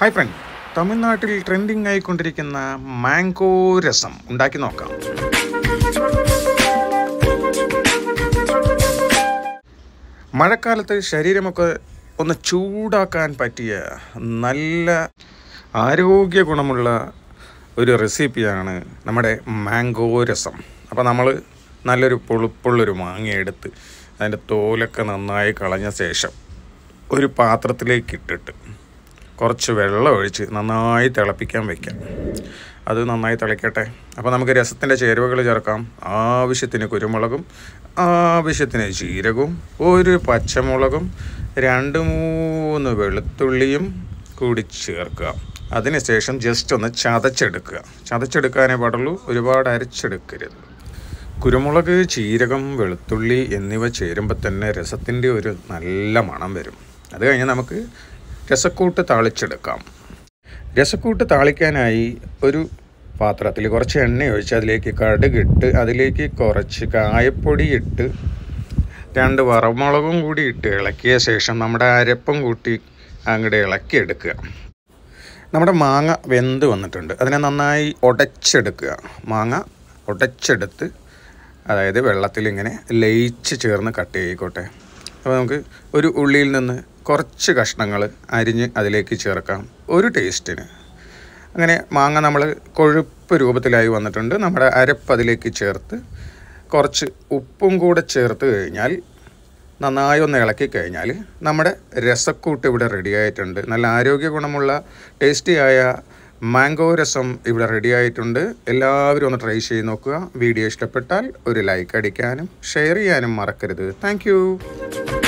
hi friend തമിഴ്നാട്ടിൽ trending ആയിക്കൊണ്ടിരിക്കുന്ന mango rasam ഉണ്ടാക്കി നോക്കാം മഴക്കാലത്ത് ശരീരമൊക്കെ ഒന്ന് ചൂടാക്കാൻ പറ്റിയ നല്ല ആരോഗ്യ ഗുണമുള്ള ഒരു റെസിപ്പിയാണ് നമ്മുടെ മാംഗോ രസം അപ്പോൾ നമ്മൾ നല്ലൊരു പുളിപ്പുള്ളൊരു മാങ്ങ എടുത്ത് അതിൻ്റെ തോലൊക്കെ നന്നായി കളഞ്ഞ ശേഷം ഒരു പാത്രത്തിലേക്ക് ഇട്ടിട്ട് കുറച്ച് വെള്ളം ഒഴിച്ച് നന്നായി തിളപ്പിക്കാൻ വയ്ക്കാം അത് നന്നായി തിളയ്ക്കട്ടെ അപ്പോൾ നമുക്ക് രസത്തിൻ്റെ ചേരുവകൾ ചേർക്കാം ആവശ്യത്തിന് കുരുമുളകും ആവശ്യത്തിന് ജീരകവും ഒരു പച്ചമുളകും രണ്ട് മൂന്ന് വെളുത്തുള്ളിയും കൂടി ചേർക്കുക അതിനുശേഷം ജസ്റ്റ് ഒന്ന് ചതച്ചെടുക്കുക ചതച്ചെടുക്കാനേ പാടുള്ളൂ ഒരുപാട് അരച്ചെടുക്കരുത് കുരുമുളക് ജീരകം വെളുത്തുള്ളി എന്നിവ ചേരുമ്പോൾ തന്നെ രസത്തിൻ്റെ ഒരു നല്ല മണം വരും അത് കഴിഞ്ഞ് നമുക്ക് രസക്കൂട്ട് താളിച്ചെടുക്കാം രസക്കൂട്ട് താളിക്കാനായി ഒരു പാത്രത്തിൽ കുറച്ച് എണ്ണ ഒഴിച്ച് അതിലേക്ക് കടുകിട്ട് അതിലേക്ക് കുറച്ച് കായപ്പൊടി ഇട്ട് രണ്ട് വറമുളകും കൂടി ഇട്ട് ഇളക്കിയ ശേഷം നമ്മുടെ അരപ്പം കൂട്ടി അങ്ങോട്ട് ഇളക്കിയെടുക്കുക നമ്മുടെ മാങ്ങ വെന്ത് വന്നിട്ടുണ്ട് അതിനെ നന്നായി ഉടച്ചെടുക്കുക മാങ്ങ ഉടച്ചെടുത്ത് അതായത് വെള്ളത്തിൽ ഇങ്ങനെ ലയിച്ച് ചേർന്ന് കട്ട് ചെയ്യിക്കോട്ടെ അപ്പോൾ നമുക്ക് ഒരു ഉള്ളിയിൽ നിന്ന് കുറച്ച് കഷ്ണങ്ങൾ അരിഞ്ഞ് അതിലേക്ക് ചേർക്കാം ഒരു ടേസ്റ്റിന് അങ്ങനെ മാങ്ങ നമ്മൾ കൊഴുപ്പ് രൂപത്തിലായി വന്നിട്ടുണ്ട് നമ്മുടെ അരപ്പ് അതിലേക്ക് ചേർത്ത് കുറച്ച് ഉപ്പും കൂടെ ചേർത്ത് കഴിഞ്ഞാൽ നന്നായി ഒന്ന് ഇളക്കി കഴിഞ്ഞാൽ നമ്മുടെ രസക്കൂട്ട് ഇവിടെ റെഡിയായിട്ടുണ്ട് നല്ല ആരോഗ്യ ഗുണമുള്ള ടേസ്റ്റിയായ മാംഗോ രസം ഇവിടെ റെഡി ആയിട്ടുണ്ട് എല്ലാവരും ഒന്ന് ട്രൈ ചെയ്ത് നോക്കുക വീഡിയോ ഇഷ്ടപ്പെട്ടാൽ ഒരു ലൈക്ക് അടിക്കാനും ഷെയർ ചെയ്യാനും മറക്കരുത് താങ്ക്